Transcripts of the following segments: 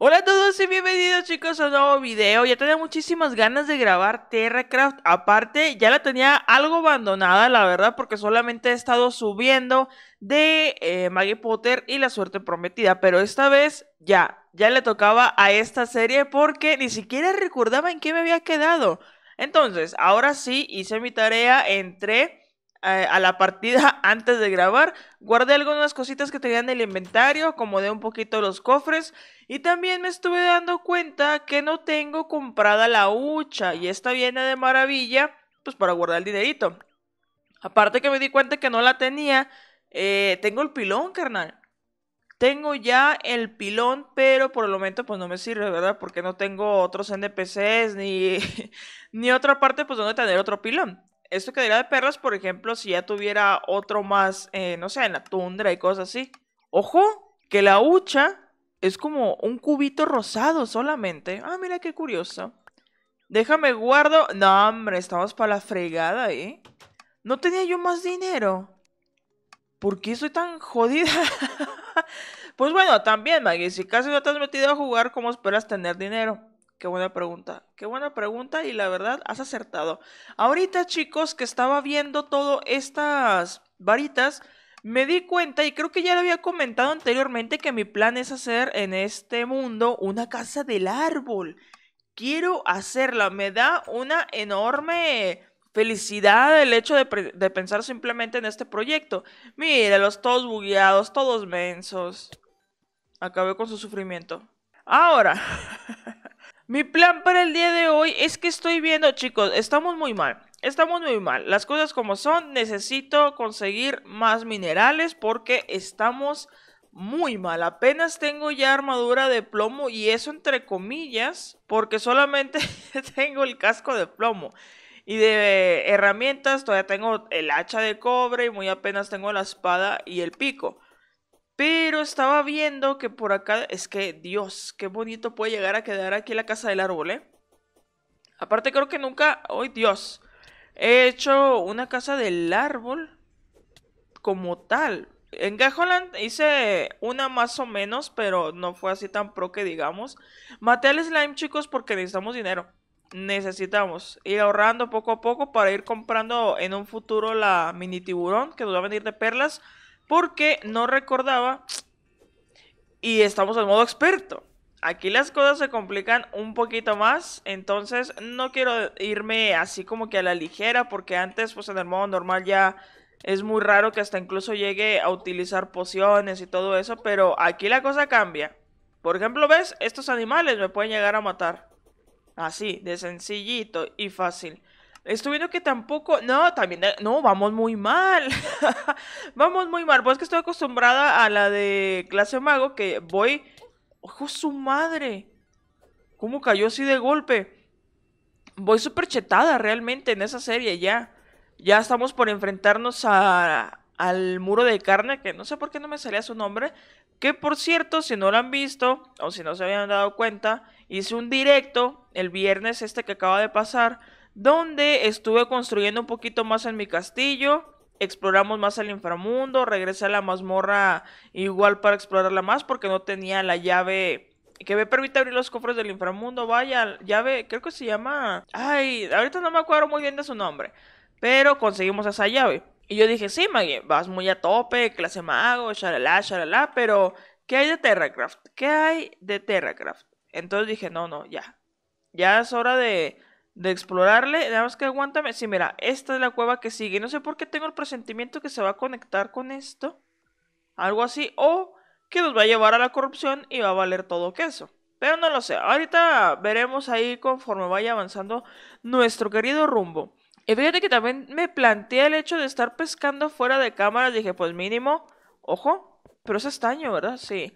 Hola a todos y bienvenidos chicos a un nuevo video. Ya tenía muchísimas ganas de grabar TerraCraft. Aparte, ya la tenía algo abandonada, la verdad, porque solamente he estado subiendo de eh, Maggie Potter y La Suerte Prometida. Pero esta vez ya, ya le tocaba a esta serie porque ni siquiera recordaba en qué me había quedado. Entonces, ahora sí hice mi tarea, entré eh, a, la partida antes de grabar. Guardé algunas cositas que tenía en el inventario, acomodé un poquito los cofres y también me estuve dando cuenta que no tengo comprada la hucha y esta viene de maravilla pues para guardar el dinerito. Aparte que me di cuenta que no la tenía, eh, tengo el pilón, carnal. Tengo ya el pilón, pero por el momento pues no me sirve, ¿verdad? Porque no tengo otros NPCs ni, ni otra parte pues donde tener otro pilón esto que de perlas, por ejemplo, si ya tuviera otro más, eh, no sé, en la tundra y cosas así. Ojo, que la hucha es como un cubito rosado solamente. Ah, mira qué curioso. Déjame guardo. No, hombre, estamos para la fregada, ¿eh? No tenía yo más dinero. ¿Por qué soy tan jodida? pues bueno, también, Maggie, si casi no te has metido a jugar, ¿cómo esperas tener dinero? Qué buena pregunta. Qué buena pregunta y la verdad has acertado. Ahorita chicos que estaba viendo Todas estas varitas, me di cuenta y creo que ya lo había comentado anteriormente que mi plan es hacer en este mundo una casa del árbol. Quiero hacerla. Me da una enorme felicidad el hecho de, pensar simplemente en este proyecto. Míralos todos bugueados, todos mensos. Acabé con su sufrimiento. Ahora. Mi plan para el día de hoy es que estoy viendo, chicos, estamos muy mal. Estamos muy mal. Las cosas como son, necesito conseguir más minerales porque estamos muy mal. Apenas tengo ya armadura de plomo y eso entre comillas porque solamente tengo el casco de plomo. Y de herramientas todavía tengo el hacha de cobre y muy apenas tengo la espada y el pico. Pero estaba viendo que por acá, es que Dios, qué bonito puede llegar a quedar aquí la casa del árbol, ¿eh? Aparte creo que nunca, hoy Dios, he hecho una casa del árbol como tal. En Gajoland hice una más o menos, pero no fue así tan pro que digamos. Maté al slime, chicos, porque necesitamos dinero. Necesitamos ir ahorrando poco a poco para ir comprando en un futuro la mini tiburón que nos va a venir de perlas porque no recordaba y estamos en modo experto. Aquí las cosas se complican un poquito más, entonces no quiero irme así como que a la ligera porque antes pues en el modo normal ya es muy raro que hasta incluso llegue a utilizar pociones y todo eso, pero aquí la cosa cambia. Por ejemplo, ¿ves? Estos animales me pueden llegar a matar. Así, de sencillito y fácil. Estoy viendo que tampoco, no, también, eh, no, vamos muy mal. vamos muy mal. Pues que estoy acostumbrada a la de clase mago que voy, ojo su madre. ¿Cómo cayó así de golpe? Voy súper chetada realmente en esa serie ya. Ya estamos por enfrentarnos a, al muro de carne, que no sé por qué no me salía su nombre. Que por cierto, si no lo han visto o si no se habían dado cuenta, hice un directo el viernes este que acaba de pasar donde estuve construyendo un poquito más en mi castillo, exploramos más el inframundo, regresé a la mazmorra igual para explorarla más porque no tenía la llave que me permite abrir los cofres del inframundo, vaya, llave, creo que se llama... Ay, ahorita no me acuerdo muy bien de su nombre, pero conseguimos esa llave. Y yo dije, sí, Maggie, vas muy a tope, clase mago, shalala, shalala, pero ¿qué hay de Terracraft? ¿Qué hay de Terracraft? Entonces dije, no, no, ya. Ya es hora de de explorarle. Nada más que aguántame. Sí, mira, esta es la cueva que sigue. No sé por qué tengo el presentimiento que se va a conectar con esto. Algo así. O que nos va a llevar a la corrupción y va a valer todo queso. Pero no lo sé. Ahorita veremos ahí conforme vaya avanzando nuestro querido rumbo. Y fíjate que también me planteé el hecho de estar pescando fuera de cámara. Dije, pues mínimo, ojo, pero es estaño, ¿verdad? Sí.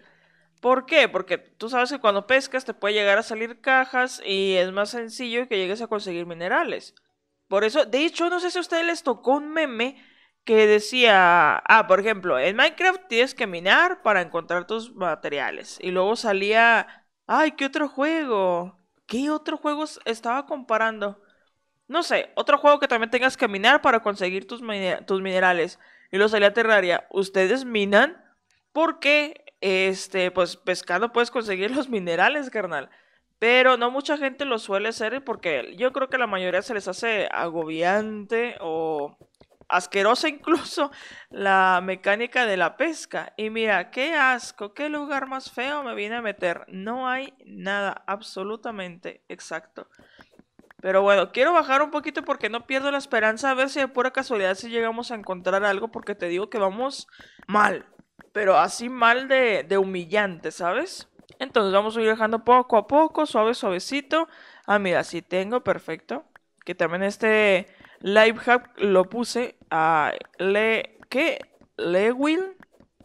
¿Por qué? Porque tú sabes que cuando pescas te puede llegar a salir cajas y es más sencillo que llegues a conseguir minerales. Por eso, de hecho, no sé si a ustedes les tocó un meme que decía, ah, por ejemplo, en Minecraft tienes que minar para encontrar tus materiales. Y luego salía, ay, ¿qué otro juego? ¿Qué otro juego estaba comparando? No sé, otro juego que también tengas que minar para conseguir tus, minerales. Y lo salía Terraria, ¿ustedes minan? Porque este, pues pescando puedes conseguir los minerales, carnal. Pero no mucha gente lo suele hacer porque yo creo que la mayoría se les hace agobiante o asquerosa incluso la mecánica de la pesca. Y mira, qué asco, qué lugar más feo me viene a meter. No hay nada absolutamente exacto. Pero bueno, quiero bajar un poquito porque no pierdo la esperanza a ver si de pura casualidad si llegamos a encontrar algo porque te digo que vamos mal pero así mal de, humillante, ¿sabes? Entonces vamos a ir dejando poco a poco, suave, suavecito. Ah, mira, sí tengo, perfecto. Que también este live hub lo puse a Le... ¿Qué? will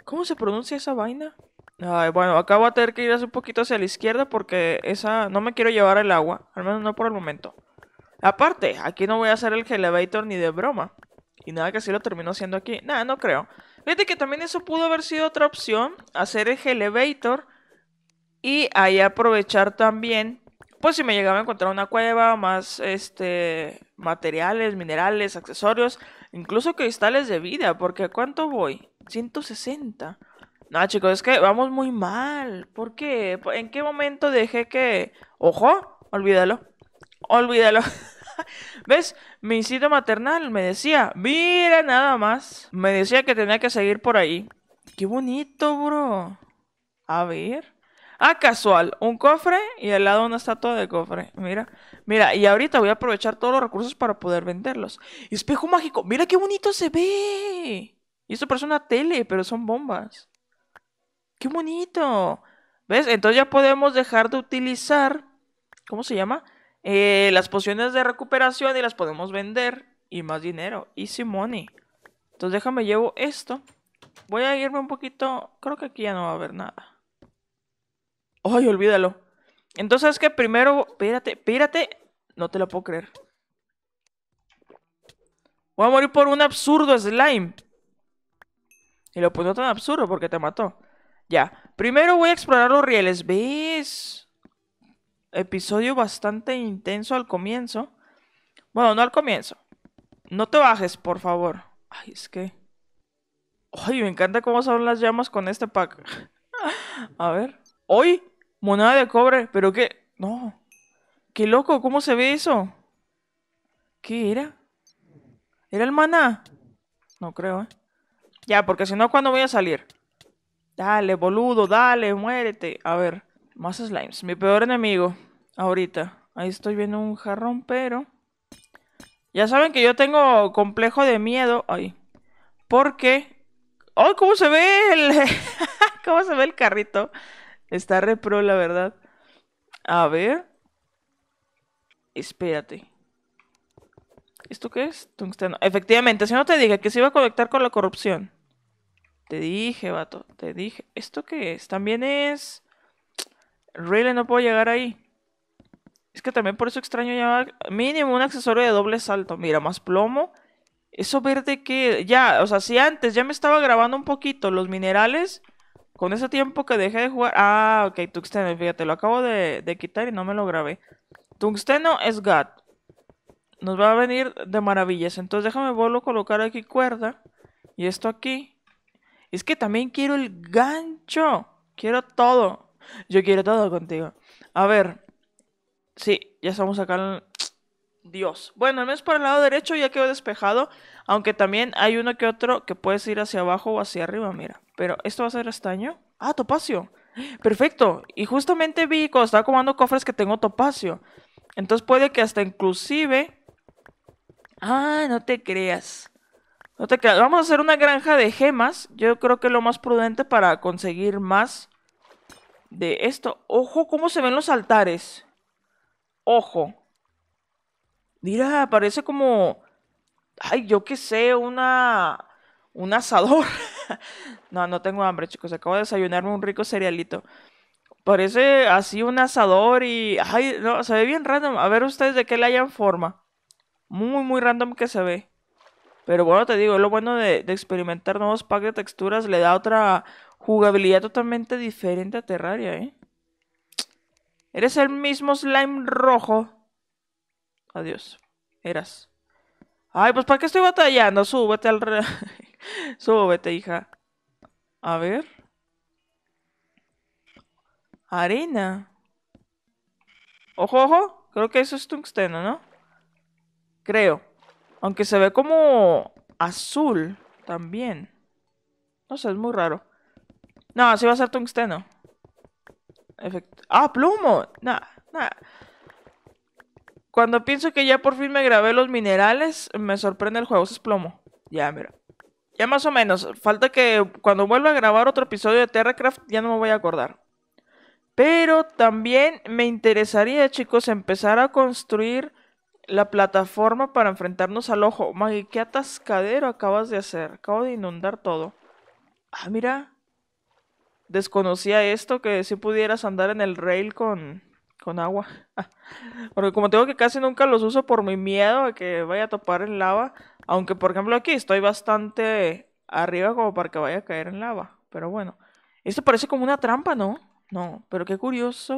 ¿Cómo se pronuncia esa vaina? Ay, bueno, acabo de a tener que ir un poquito hacia la izquierda porque esa... No me quiero llevar el agua, al menos no por el momento. Aparte, aquí no voy a hacer el elevator ni de broma. Y nada que si lo termino haciendo aquí. Nada, no creo. Fíjate que también eso pudo haber sido otra opción, hacer el elevator y ahí aprovechar también, pues si me llegaba a encontrar una cueva, más este materiales, minerales, accesorios, incluso cristales de vida, porque ¿cuánto voy? 160. No, chicos, es que vamos muy mal. ¿Por qué? ¿En qué momento dejé que... Ojo, olvídalo. Olvídalo. ¿Ves? Mi sitio maternal me decía, mira nada más. Me decía que tenía que seguir por ahí. Qué bonito, bro. A ver. Ah, casual. Un cofre y al lado una estatua de cofre. Mira. Mira, y ahorita voy a aprovechar todos los recursos para poder venderlos. Espejo mágico. Mira qué bonito se ve. Y esto parece una tele, pero son bombas. ¡Qué bonito! ¿Ves? Entonces ya podemos dejar de utilizar... ¿Cómo se llama? Eh, las pociones de recuperación y las podemos vender. Y más dinero. Easy money. Entonces déjame llevo esto. Voy a irme un poquito. Creo que aquí ya no va a haber nada. Ay, olvídalo. Entonces es que primero... Espérate, pírate No te lo puedo creer. Voy a morir por un absurdo slime. Y lo puso tan absurdo porque te mató. Ya. Primero voy a explorar los rieles. ¿Ves? episodio bastante intenso al comienzo. Bueno, no al comienzo. No te bajes, por favor. Ay, es que... Ay, me encanta cómo son las llamas con este pack. A ver. ¡Hoy! Moneda de cobre, pero qué... No. Qué loco, ¿cómo se ve eso? ¿Qué era? ¿Era el maná? No creo, ¿eh? Ya, porque si no, ¿cuándo voy a salir? Dale, boludo, dale, muérete. A ver. Más slimes. Mi peor enemigo. Ahorita. Ahí estoy viendo un jarrón, pero... Ya saben que yo tengo complejo de miedo. Ay. Porque... ¡Ay, cómo se ve el... cómo se ve el carrito! Está repro, la verdad. A ver. Espérate. ¿Esto qué es? Tungsteno. Efectivamente, si no te dije que se iba a conectar con la corrupción. Te dije, vato, te dije. ¿Esto qué es? También es Really no puedo llegar ahí. Es que también por eso extraño llevar mínimo un accesorio de doble salto. Mira, más plomo. Eso verde que... Ya, o sea, si antes ya me estaba grabando un poquito los minerales... Con ese tiempo que dejé de jugar... Ah, ok, tungsteno, fíjate, lo acabo de, quitar y no me lo grabé. Tungsteno es god Nos va a venir de maravillas. Entonces déjame vuelvo a colocar aquí cuerda. Y esto aquí. Es que también quiero el gancho. Quiero todo. Yo quiero todo contigo. A ver. Sí, ya estamos acá en... Dios. Bueno, al menos por el lado derecho ya quedó despejado. Aunque también hay uno que otro que puedes ir hacia abajo o hacia arriba, mira. Pero esto va a ser estaño. Ah, topacio. Perfecto. Y justamente vi cuando estaba comando cofres que tengo topacio. Entonces puede que hasta inclusive... Ah, no te creas. No te creas. Vamos a hacer una granja de gemas. Yo creo que lo más prudente para conseguir más de esto. Ojo cómo se ven los altares. Ojo. Mira, parece como... Ay, yo qué sé, una... Un asador. no, no tengo hambre, chicos. Acabo de desayunarme un rico cerealito. Parece así un asador y... Ay, no, se ve bien random. A ver ustedes de qué le hayan forma. Muy, muy random que se ve. Pero bueno, te digo, lo bueno de, de experimentar nuevos packs de texturas. Le da otra, Jugabilidad totalmente diferente a Terraria, ¿eh? Eres el mismo slime rojo. Adiós. Eras. Ay, pues ¿para qué estoy batallando? Súbete al... Súbete, hija. A ver. Arena. Ojo, ojo. Creo que eso es tungsteno, ¿no? Creo. Aunque se ve como azul también. No sé, es muy raro. No, así va a ser tungsteno. ah, plomo. No, nada. Cuando pienso que ya por fin me grabé los minerales, me sorprende el juego. Eso es plomo. Ya, mira. Ya más o menos. Falta que cuando vuelva a grabar otro episodio de Terracraft ya no me voy a acordar. Pero también me interesaría, chicos, empezar a construir la plataforma para enfrentarnos al ojo. Maggie, qué atascadero acabas de hacer. Acabo de inundar todo. Ah, mira desconocía esto, que si pudieras andar en el rail con, con agua. Porque como tengo que casi nunca los uso por mi miedo a que vaya a topar en lava, aunque por ejemplo aquí estoy bastante arriba como para que vaya a caer en lava, pero bueno. Esto parece como una trampa, ¿no? No, pero qué curioso.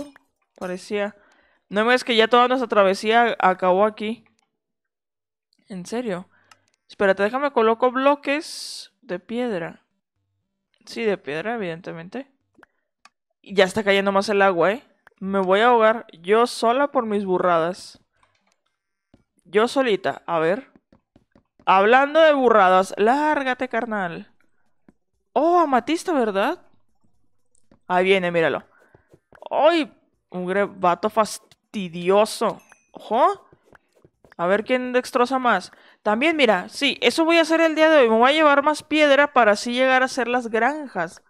Parecía... No es que ya toda nuestra travesía acabó aquí. ¿En serio? Espérate, déjame coloco bloques de piedra. Sí, de piedra, evidentemente. Ya está cayendo más el agua, ¿eh? Me voy a ahogar yo sola por mis burradas. Yo solita, a ver. Hablando de burradas, lárgate, carnal. Oh, amatista, ¿verdad? Ahí viene, míralo. ¡Ay! Un vato fastidioso. ¡Ojo! A ver quién destroza más. También, mira, sí, eso voy a hacer el día de hoy. Me voy a llevar más piedra para así llegar a hacer las granjas.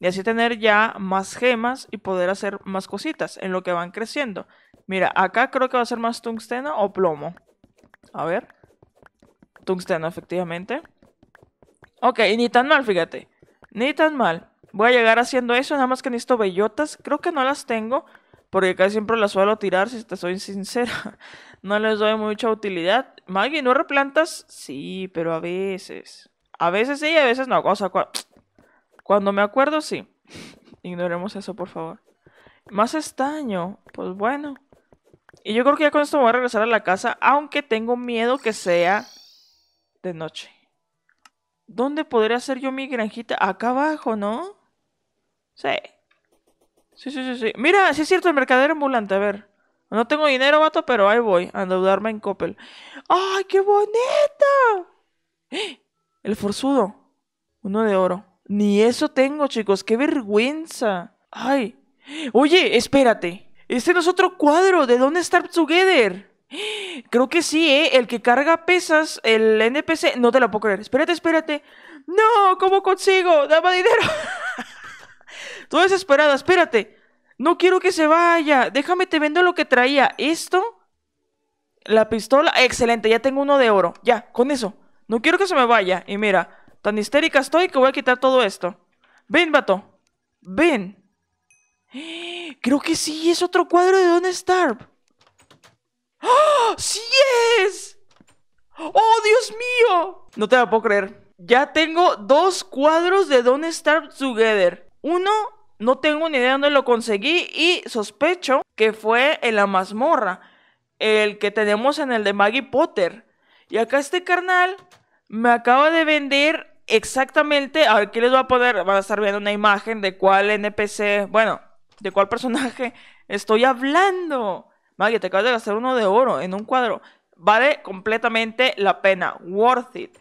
Y así tener ya más gemas y poder hacer más cositas en lo que van creciendo. Mira, acá creo que va a ser más tungsteno o plomo. A ver. Tungsteno, efectivamente. Ok, ni tan mal, fíjate. Ni tan mal. Voy a llegar haciendo eso, nada más que necesito bellotas. Creo que no las tengo porque casi siempre la suelo tirar, si te soy sincera. No les doy mucha utilidad. Maggie, ¿no replantas? Sí, pero a veces. A veces sí y a veces no. O sea, cuando me acuerdo, sí. Ignoremos eso, por favor. Más estaño. Pues bueno. Y yo creo que ya con esto voy a regresar a la casa, aunque tengo miedo que sea de noche. ¿Dónde podría hacer yo mi granjita? Acá abajo, ¿no? Sí. Sí, sí, sí, sí. Mira, sí es cierto, el mercader ambulante, a ver. No tengo dinero, vato, pero ahí voy a endeudarme en Coppel. ¡Ay, qué bonita! El forzudo. Uno de oro. Ni eso tengo, chicos. ¡Qué vergüenza! ¡Ay! Oye, espérate. Este no es otro cuadro. ¿De dónde Start Together? Creo que sí, ¿eh? El que carga pesas, el NPC. No te lo puedo creer. Espérate, espérate. No, ¿cómo consigo? Dame dinero. toda desesperada, espérate, no quiero que se vaya, déjame te vendo lo que traía, esto, la pistola, excelente, ya tengo uno de oro, ya, con eso, no quiero que se me vaya, y mira, tan histérica estoy que voy a quitar todo esto, ven, vato, ven, creo que sí, es otro cuadro de Don Starb. ¡Oh, ¡Ah! sí es! ¡Oh, Dios mío! No te la puedo creer. Ya tengo dos cuadros de Don Starb Together. Uno no tengo ni idea dónde lo conseguí y sospecho que fue en la mazmorra, el que tenemos en el de Maggie Potter. Y acá este carnal me acaba de vender exactamente, a ver, aquí les voy a poner, van a estar viendo una imagen de cuál NPC, bueno, de cuál personaje estoy hablando. Maggie, te acabas de gastar uno de oro en un cuadro. Vale completamente la pena, worth it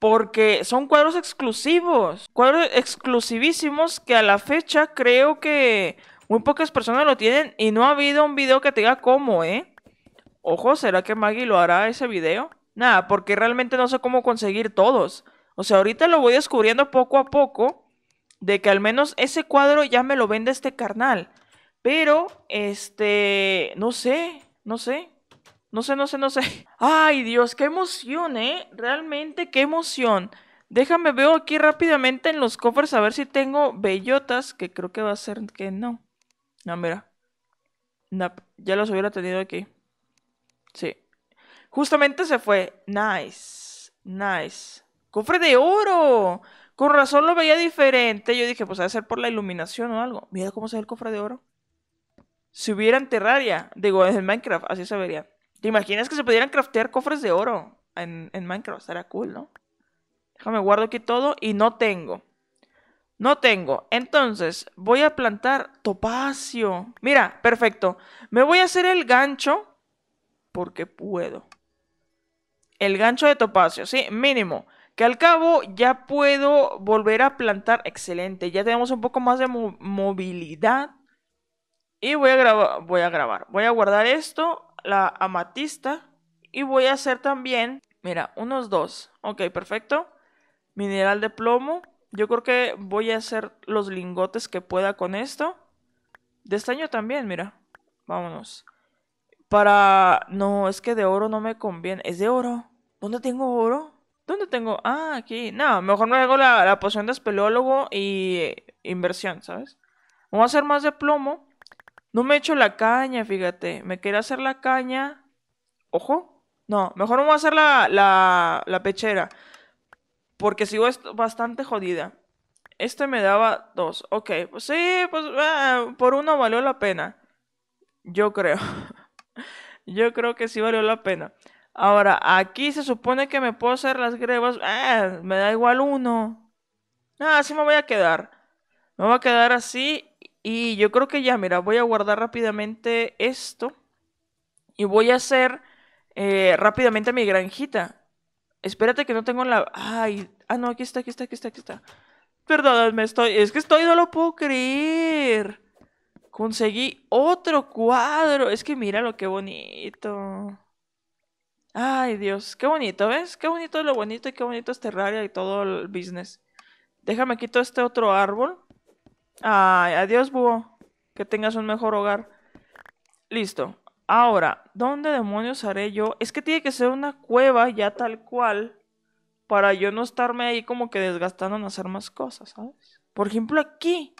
porque son cuadros exclusivos, cuadros exclusivísimos que a la fecha creo que muy pocas personas lo tienen y no ha habido un video que te diga cómo, ¿eh? Ojo, ¿será que Maggie lo hará ese video? Nada, porque realmente no sé cómo conseguir todos. O sea, ahorita lo voy descubriendo poco a poco de que al menos ese cuadro ya me lo vende este carnal. Pero, este, no sé, no sé. No sé, no sé, no sé. Ay, Dios, qué emoción, ¿eh? Realmente, qué emoción. Déjame, veo aquí rápidamente en los cofres a ver si tengo bellotas, que creo que va a ser que no. No, mira. ya los hubiera tenido aquí. Sí. Justamente se fue. Nice. Nice. Cofre de oro. Con razón lo veía diferente. Yo dije, pues debe ser por la iluminación o algo. Mira cómo se ve el cofre de oro. Si hubiera en Terraria, digo, en Minecraft, así se vería. ¿Te imaginas que se pudieran craftear cofres de oro en, Minecraft? Será cool, ¿no? Déjame guardo aquí todo y no tengo. No tengo. Entonces, voy a plantar topacio. Mira, perfecto. Me voy a hacer el gancho porque puedo. El gancho de topacio, sí, mínimo. Que al cabo ya puedo volver a plantar. Excelente, ya tenemos un poco más de movilidad. Y voy a, voy a grabar. Voy a guardar esto la amatista. Y voy a hacer también, mira, unos dos. Ok, perfecto. Mineral de plomo. Yo creo que voy a hacer los lingotes que pueda con esto. De estaño también, mira. Vámonos. Para... No, es que de oro no me conviene. Es de oro. ¿Dónde tengo oro? ¿Dónde tengo? Ah, aquí. No, mejor me hago la, la poción de espeleólogo y inversión, ¿sabes? Vamos a hacer más de plomo. No me echo la caña, fíjate. Me quería hacer la caña. Ojo. No, mejor no voy a hacer la, la, la pechera. Porque sigo bastante jodida. Este me daba dos. Ok, pues sí, pues ah, por uno valió la pena. Yo creo. Yo creo que sí valió la pena. Ahora, aquí se supone que me puedo hacer las grebas. Ah, me da igual uno. Ah, así me voy a quedar. Me voy a quedar así y yo creo que ya, mira, voy a guardar rápidamente esto. Y voy a hacer eh, rápidamente mi granjita. Espérate que no tengo la... Ay, ah, no, aquí está, aquí está, aquí está, aquí está. Perdóname, estoy... Es que estoy, no lo puedo creer. Conseguí otro cuadro. Es que mira lo que bonito. Ay, Dios, qué bonito, ¿ves? Qué bonito lo bonito y qué bonito es Terraria y todo el business. Déjame quitar este otro árbol. Ay, adiós, búho. Que tengas un mejor hogar. Listo. Ahora, ¿dónde demonios haré yo? Es que tiene que ser una cueva ya tal cual. Para yo no estarme ahí como que desgastando en hacer más cosas, ¿sabes? Por ejemplo, aquí.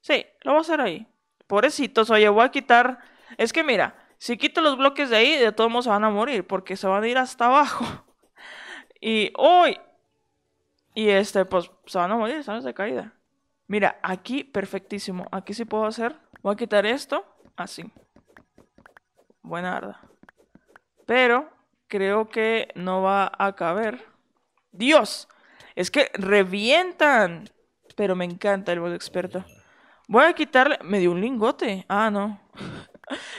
Sí, lo voy a hacer ahí. Pobrecitos, oye, voy a quitar. Es que mira, si quito los bloques de ahí, de todos modos se van a morir, porque se van a ir hasta abajo. Y uy y este, pues se van a morir, ¿sabes? De caída. Mira, aquí perfectísimo. Aquí sí puedo hacer. Voy a quitar esto. Así. Buena arda. Pero creo que no va a caber. ¡Dios! Es que revientan. Pero me encanta el modo experto. Voy a quitarle... Me dio un lingote. Ah, no.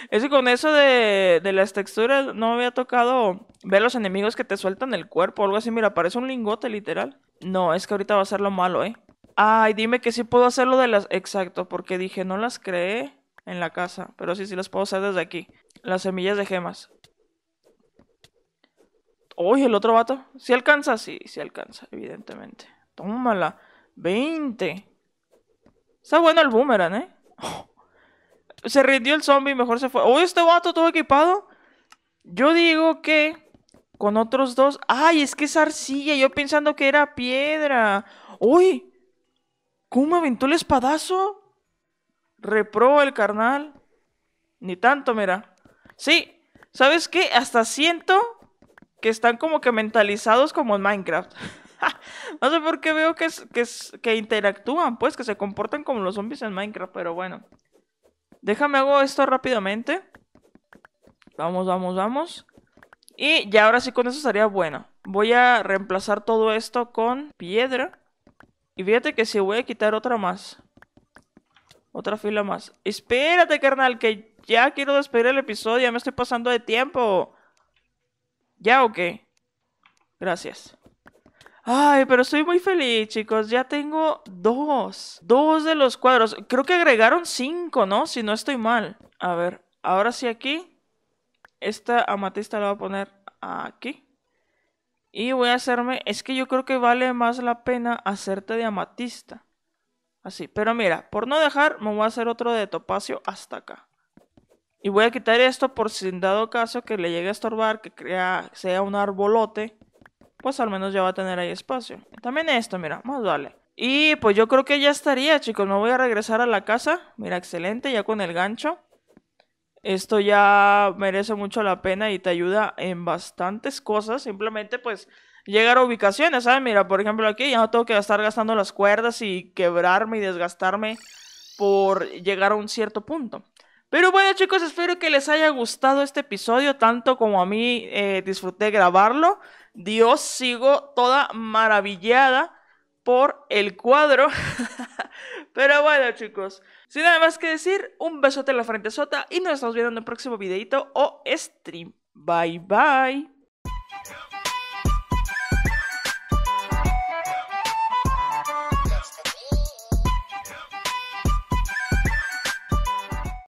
Es que con eso de, de, las texturas no había tocado ver los enemigos que te sueltan el cuerpo o algo así. Mira, parece un lingote literal. No, es que ahorita va a ser lo malo, ¿eh? Ay, dime que sí puedo hacerlo de las. Exacto, porque dije, no las creé en la casa. Pero sí, sí las puedo hacer desde aquí. Las semillas de gemas. Uy, el otro vato. ¿Si ¿Sí alcanza? Sí, sí alcanza, evidentemente. Tómala. 20. Está bueno el boomerang, ¿eh? Se rindió el zombie, mejor se fue. Uy, este vato todo equipado. Yo digo que con otros dos. ¡Ay, es que es arcilla! Yo pensando que era piedra. ¡Uy! ¿Cómo aventó el espadazo? Repro el carnal. Ni tanto, mira. Sí, ¿sabes qué? Hasta siento que están como que mentalizados como en Minecraft. no sé por qué veo que, que interactúan, pues, que se comportan como los zombies en Minecraft, pero bueno. Déjame hago esto rápidamente. Vamos, vamos, vamos. Y ya ahora sí con eso estaría bueno. Voy a reemplazar todo esto con piedra. Y fíjate que se voy a quitar otra más. Otra fila más. Espérate, carnal, que ya quiero despedir el episodio. Ya me estoy pasando de tiempo. ¿Ya o qué? Gracias. Ay, pero estoy muy feliz, chicos. Ya tengo dos. Dos de los cuadros. Creo que agregaron cinco, ¿no? Si no estoy mal. A ver, ahora sí aquí. Esta amatista la voy a poner aquí. Y voy a hacerme, es que yo creo que vale más la pena hacerte de amatista. Así, pero mira, por no dejar, me voy a hacer otro de topacio hasta acá. Y voy a quitar esto por si en dado caso que le llegue a estorbar, que crea, sea un arbolote, pues al menos ya va a tener ahí espacio. También esto, mira, más vale. Y pues yo creo que ya estaría, chicos. Me voy a regresar a la casa. Mira, excelente, ya con el gancho. Esto ya merece mucho la pena y te ayuda en bastantes cosas. Simplemente, pues, llegar a ubicaciones, ¿sabes? Mira, por ejemplo, aquí ya no tengo que estar gastando las cuerdas y quebrarme y desgastarme por llegar a un cierto punto. Pero bueno, chicos, espero que les haya gustado este episodio tanto como a mí eh, disfruté grabarlo. Dios, sigo toda maravillada por el cuadro. Pero bueno, chicos, sin nada más que decir, un besote en la frente sota y nos estamos viendo en el próximo videito o stream. Bye bye.